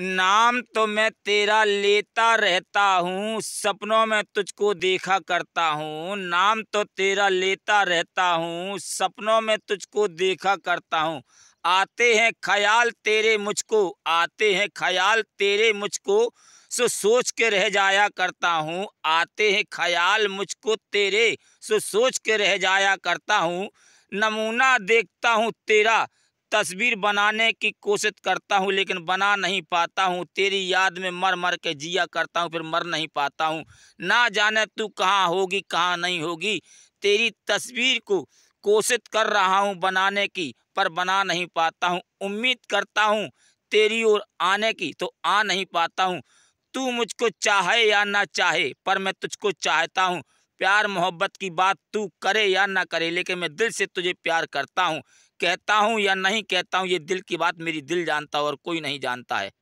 नाम तो मैं तेरा लेता रहता हूँ सपनों में तुझको देखा करता हूँ नाम तो तेरा लेता रहता हूँ सपनों में तुझको देखा करता हूँ आते हैं ख्याल तेरे मुझको आते हैं ख्याल तेरे मुझको सो सोच के रह जाया करता हूँ आते हैं ख्याल मुझको तेरे सो सोच के रह जाया करता हूँ नमूना देखता हूँ तेरा तस्वीर बनाने की कोशिश करता हूँ लेकिन बना नहीं पाता हूँ तेरी याद में मर मर के जिया करता हूँ फिर मर नहीं पाता हूँ ना जाने तू कहाँ होगी कहाँ नहीं होगी तेरी तस्वीर को कोशिश कर रहा हूँ बनाने की पर बना नहीं पाता हूँ उम्मीद करता हूँ तेरी ओर आने की तो आ नहीं पाता हूँ तू मुझको चाहे या ना चाहे पर मैं तुझको चाहता हूँ प्यार मोहब्बत की बात तू करे या ना करे लेकिन मैं दिल से तुझे प्यार करता हूँ कहता हूँ या नहीं कहता हूँ ये दिल की बात मेरी दिल जानता और कोई नहीं जानता है